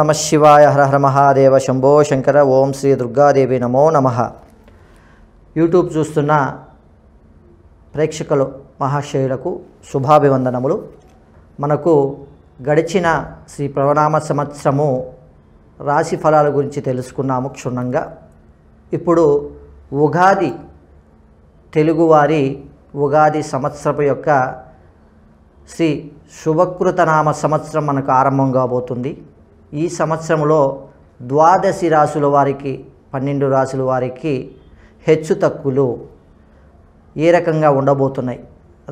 నమ శివాయ హర హర మహాదేవ శంభో శంకర ఓం శ్రీ దుర్గాదేవి నమో నమ యూట్యూబ్ చూస్తున్న ప్రేక్షకులు మహాశయులకు శుభాభివందనములు మనకు గడిచిన శ్రీ ప్రవణామ సంవత్సరము రాశి ఫలాల గురించి తెలుసుకున్నాము క్షుణ్ణంగా ఇప్పుడు ఉగాది తెలుగువారి ఉగాది సంవత్సరపు యొక్క శ్రీ శుభకృతనామ సంవత్సరం మనకు ఆరంభం కాబోతుంది ఈ సంవత్సరంలో ద్వాదశి రాశుల వారికి పన్నెండు రాసుల వారికి హెచ్చు తక్కువలు ఏ రకంగా ఉండబోతున్నాయి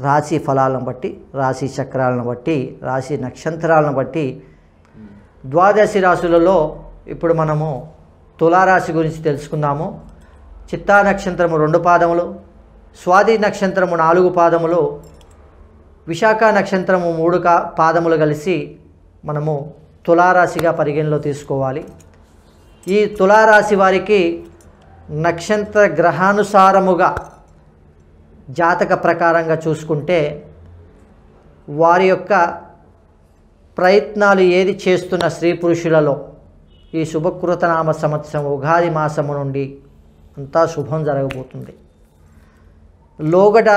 రాశి ఫలాలను బట్టి రాశి చక్రాలను బట్టి రాశి నక్షత్రాలను బట్టి ద్వాదశి రాశులలో ఇప్పుడు మనము తులారాశి గురించి తెలుసుకుందాము చిత్తా నక్షత్రము రెండు పాదములు స్వాది నక్షత్రము నాలుగు పాదములు విశాఖ నక్షత్రము మూడు కా పాదములు కలిసి మనము తులారాశిగా పరిగణలో తీసుకోవాలి ఈ తులారాశి వారికి నక్షత్ర గ్రహానుసారముగా జాతక ప్రకారంగా చూసుకుంటే వారి యొక్క ప్రయత్నాలు ఏది చేస్తున్న స్త్రీ పురుషులలో ఈ శుభకృతనామ సంవత్సరం ఉగాది మాసము నుండి అంతా శుభం జరగబోతుంది లోగట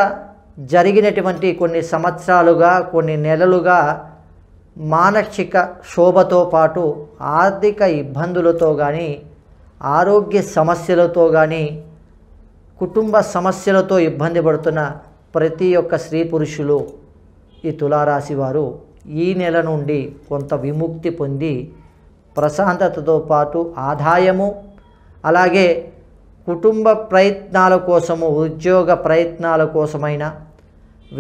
జరిగినటువంటి కొన్ని సంవత్సరాలుగా కొన్ని నెలలుగా మానసిక శోభతో పాటు ఆర్థిక ఇబ్బందులతో కానీ ఆరోగ్య సమస్యలతో కానీ కుటుంబ సమస్యలతో ఇబ్బంది పడుతున్న ప్రతి ఒక్క స్త్రీ పురుషులు ఈ తులారాశి వారు ఈ నెల నుండి కొంత విముక్తి పొంది ప్రశాంతతతో పాటు ఆదాయము అలాగే కుటుంబ ప్రయత్నాల కోసము ఉద్యోగ ప్రయత్నాల కోసమైనా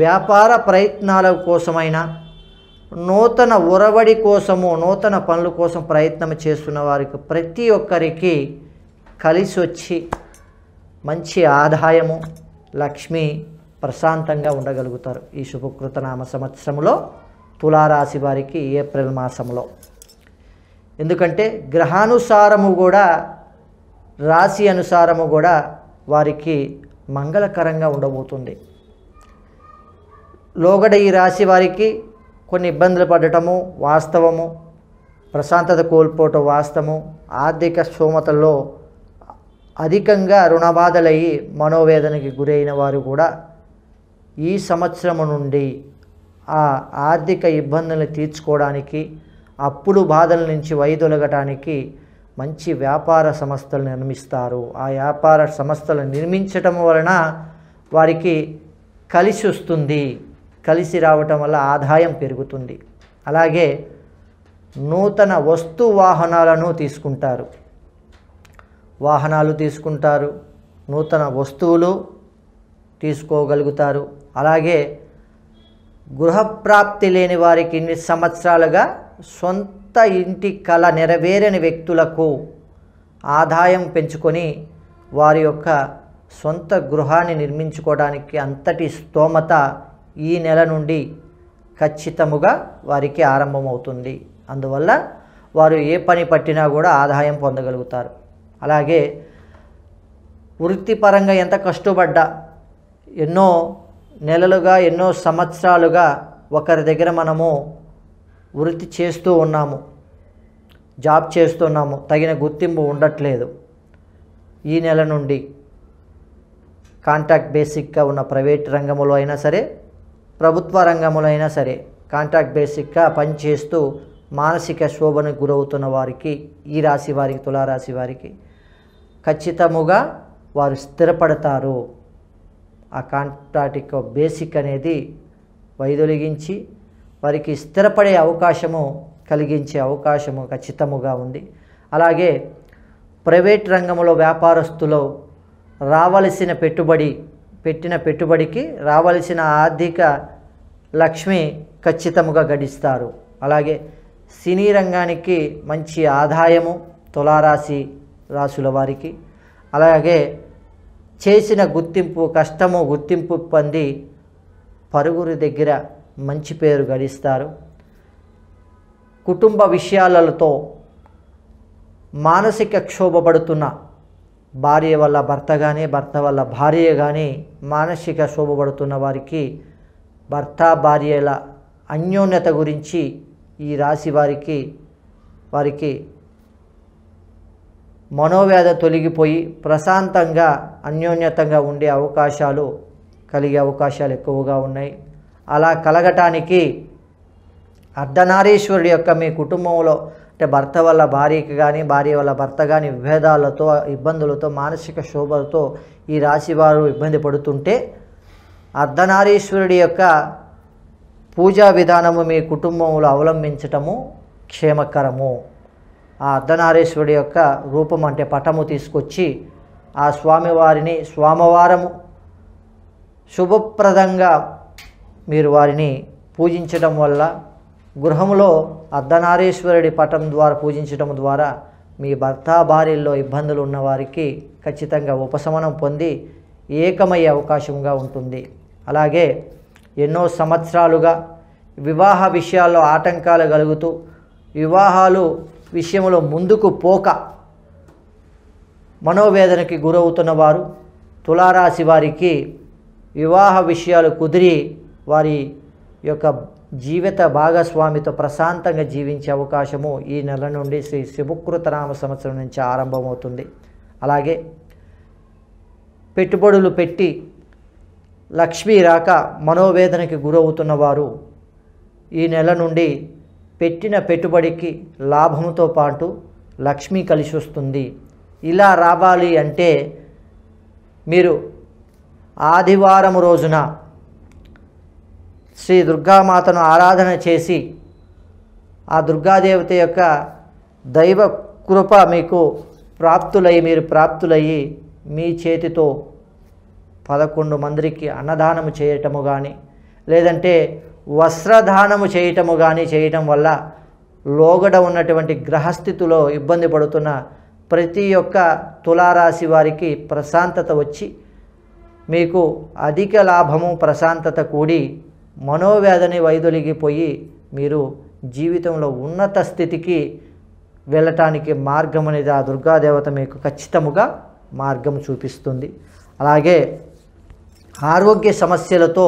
వ్యాపార ప్రయత్నాల కోసమైనా నూతన ఉరవడి కోసము నూతన పనుల కోసం ప్రయత్నం చేస్తున్న వారికి ప్రతి ఒక్కరికి కలిసి వచ్చి మంచి ఆదాయము లక్ష్మి ప్రశాంతంగా ఉండగలుగుతారు ఈ శుభకృత నామ సంవత్సరంలో తులారాశి వారికి ఏప్రిల్ మాసంలో ఎందుకంటే గ్రహానుసారము కూడా రాశి అనుసారము కూడా వారికి మంగళకరంగా ఉండబోతుంది లోగడ ఈ రాశి వారికి కొన్ని ఇబ్బందులు పడటము వాస్తవము ప్రశాంతత కోల్పోవటం వాస్తవము ఆర్థిక స్థోమతల్లో అధికంగా రుణబాధలయ్యి మనోవేదనకి గురైన వారు కూడా ఈ సంవత్సరము నుండి ఆ ఆర్థిక ఇబ్బందులను తీర్చుకోవడానికి అప్పులు బాధల నుంచి వైదొలగటానికి మంచి వ్యాపార సంస్థలు నిర్మిస్తారు ఆ వ్యాపార సంస్థలు నిర్మించటం వలన వారికి కలిసి వస్తుంది కలిసి రావటం వల్ల ఆదాయం పెరుగుతుంది అలాగే నూతన వస్తు వాహనాలను తీసుకుంటారు వాహనాలు తీసుకుంటారు నూతన వస్తువులు తీసుకోగలుగుతారు అలాగే గృహప్రాప్తి లేని వారికి ఇన్ని సంవత్సరాలుగా సొంత ఇంటి కళ నెరవేరని వ్యక్తులకు ఆదాయం పెంచుకొని వారి యొక్క సొంత గృహాన్ని నిర్మించుకోవడానికి అంతటి స్తోమత ఈ నెల నుండి ఖచ్చితముగా వారికి ఆరంభమవుతుంది అందువల్ల వారు ఏ పని పట్టినా కూడా ఆదాయం పొందగలుగుతారు అలాగే వృత్తిపరంగా ఎంత కష్టపడ్డా ఎన్నో నెలలుగా ఎన్నో సంవత్సరాలుగా ఒకరి దగ్గర మనము వృత్తి చేస్తూ ఉన్నాము జాబ్ చేస్తున్నాము తగిన గుర్తింపు ఉండట్లేదు ఈ నెల నుండి కాంటాక్ట్ బేసిక్గా ఉన్న ప్రైవేట్ రంగంలో అయినా సరే ప్రభుత్వ రంగములైనా అయినా సరే కాంట్రాక్ట్ బేసిక్గా పనిచేస్తూ మానసిక శోభను గురవుతున్న వారికి ఈ రాశి వారికి తులారాశి వారికి ఖచ్చితముగా వారు స్థిరపడతారు ఆ కాంట్రాక్ట్ యొక్క బేసిక్ అనేది వైదొలిగించి వారికి స్థిరపడే అవకాశము కలిగించే అవకాశము ఖచ్చితముగా ఉంది అలాగే ప్రైవేట్ రంగంలో వ్యాపారస్తులు రావలసిన పెట్టుబడి పెట్టిన పెట్టుబడికి రావలసిన ఆర్థిక లక్ష్మి ఖచ్చితముగా గడిస్తారు అలాగే సినీ రంగానికి మంచి ఆదాయము తులారాశి రాశుల వారికి అలాగే చేసిన గుర్తింపు కష్టము గుర్తింపు పొంది పరుగురి దగ్గర మంచి పేరు గడిస్తారు కుటుంబ విషయాలతో మానసిక క్షోభపడుతున్న భార్య వల్ల భర్త కానీ భర్త వల్ల భార్య కానీ మానసిక శోభపడుతున్న వారికి భర్త భార్యల అన్యోన్యత గురించి ఈ రాశి వారికి వారికి మనోవ్యాధ తొలగిపోయి ప్రశాంతంగా అన్యోన్యతంగా ఉండే అవకాశాలు కలిగే అవకాశాలు ఎక్కువగా ఉన్నాయి అలా కలగటానికి అర్ధనారీశ్వరుడు యొక్క మీ కుటుంబంలో అంటే భర్త వల్ల భార్యకి కానీ భార్య వల్ల భర్త కానీ విభేదాలతో ఇబ్బందులతో మానసిక శోభలతో ఈ రాశి వారు ఇబ్బంది పడుతుంటే అర్ధనారీశ్వరుడి యొక్క పూజా విధానము మీ కుటుంబంలో అవలంబించటము క్షేమకరము ఆ అర్ధనారీశ్వరుడి యొక్క రూపం అంటే పటము తీసుకొచ్చి ఆ స్వామివారిని స్వామవారము శుభప్రదంగా మీరు వారిని పూజించడం వల్ల గృహంలో అర్ధనారీశ్వరుడి పటం ద్వారా పూజించడం ద్వారా మీ భర్త భార్యల్లో ఇబ్బందులు ఉన్నవారికి ఖచ్చితంగా ఉపశమనం పొంది ఏకమయ్యే అవకాశంగా ఉంటుంది అలాగే ఎన్నో సంవత్సరాలుగా వివాహ విషయాల్లో ఆటంకాలు కలుగుతూ వివాహాలు విషయంలో ముందుకు పోక మనోవేదనకి గురవుతున్న వారు తులారాశి వారికి వివాహ విషయాలు కుదిరి వారి యొక్క జీవిత భాగస్వామితో ప్రశాంతంగా జీవించే అవకాశము ఈ నెల నుండి శ్రీ శివకృతనామ సంవత్సరం నుంచి ఆరంభమవుతుంది అలాగే పెట్టుబడులు పెట్టి లక్ష్మీ రాక మనోవేదనకి గురవుతున్నవారు ఈ నెల నుండి పెట్టిన పెట్టుబడికి లాభంతో పాటు లక్ష్మి కలిసి వస్తుంది ఇలా రావాలి అంటే మీరు ఆదివారం రోజున శ్రీ దుర్గామాతను ఆరాధన చేసి ఆ దుర్గాదేవత యొక్క దైవ కృప మీకు ప్రాప్తులయ్యి మీరు ప్రాప్తులయ్యి మీ చేతితో పదకొండు మందికి అన్నదానము చేయటము కానీ లేదంటే వస్త్రదానము చేయటము కానీ చేయటం వల్ల లోగడ ఉన్నటువంటి గ్రహస్థితిలో ఇబ్బంది పడుతున్న ప్రతి ఒక్క తులారాశి వారికి ప్రశాంతత వచ్చి మీకు అధిక లాభము ప్రశాంతత కూడి మనోవేదని వైదొలిగిపోయి మీరు జీవితంలో ఉన్నత స్థితికి వెళ్ళటానికి మార్గం అనేది ఆ దుర్గాదేవత మీకు ఖచ్చితముగా మార్గం చూపిస్తుంది అలాగే ఆరోగ్య సమస్యలతో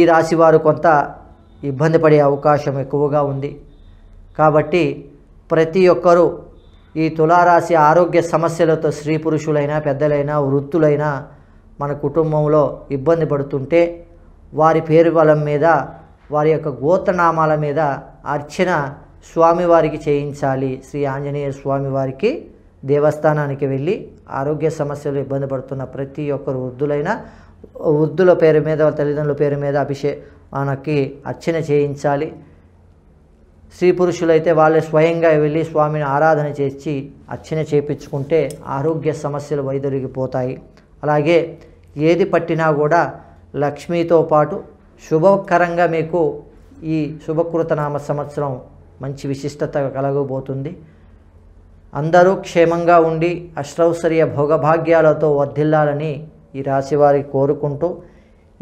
ఈ రాశివారు కొంత ఇబ్బంది పడే అవకాశం ఎక్కువగా ఉంది కాబట్టి ప్రతి ఒక్కరూ ఈ తులారాశి ఆరోగ్య సమస్యలతో స్త్రీ పురుషులైనా పెద్దలైనా వృత్తులైనా మన కుటుంబంలో ఇబ్బంది పడుతుంటే వారి పేరు బలం మీద వారి యొక్క గోత్రనామాల మీద అర్చన స్వామివారికి చేయించాలి శ్రీ ఆంజనేయ స్వామివారికి దేవస్థానానికి వెళ్ళి ఆరోగ్య సమస్యలు ఇబ్బంది పడుతున్న ప్రతి ఒక్కరు వృద్ధులైనా వృద్ధుల పేరు మీద తల్లిదండ్రుల పేరు మీద అభిషే మనకి అర్చన చేయించాలి స్త్రీ పురుషులైతే వాళ్ళే స్వయంగా వెళ్ళి స్వామిని ఆరాధన చేసి అర్చన చేయించుకుంటే ఆరోగ్య సమస్యలు వైదొలిగిపోతాయి అలాగే ఏది పట్టినా కూడా లక్ష్మితో పాటు శుభకరంగా మీకు ఈ శుభకృతనామ సంవత్సరం మంచి విశిష్టత కలగబోతుంది అందరూ క్షేమంగా ఉండి అష్టౌశ్వర్య భోగభాగ్యాలతో వర్ధిల్లాలని ఈ రాశివారి కోరుకుంటూ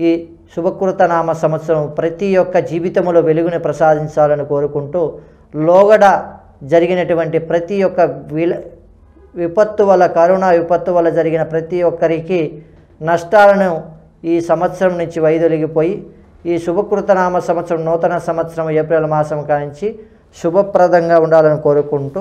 ఈ శుభకృతనామ సంవత్సరం ప్రతి ఒక్క జీవితంలో వెలుగుని ప్రసాదించాలని కోరుకుంటూ లోగడ జరిగినటువంటి ప్రతి ఒక్క విల విపత్తు వల్ల కరోనా విపత్తు వల్ల జరిగిన ప్రతి ఒక్కరికి నష్టాలను ఈ సంవత్సరం నుంచి వైదొలిగిపోయి ఈ శుభకృతనామ సంవత్సరం నూతన సంవత్సరం ఏప్రిల్ మాసం కానించి శుభప్రదంగా ఉండాలని కోరుకుంటూ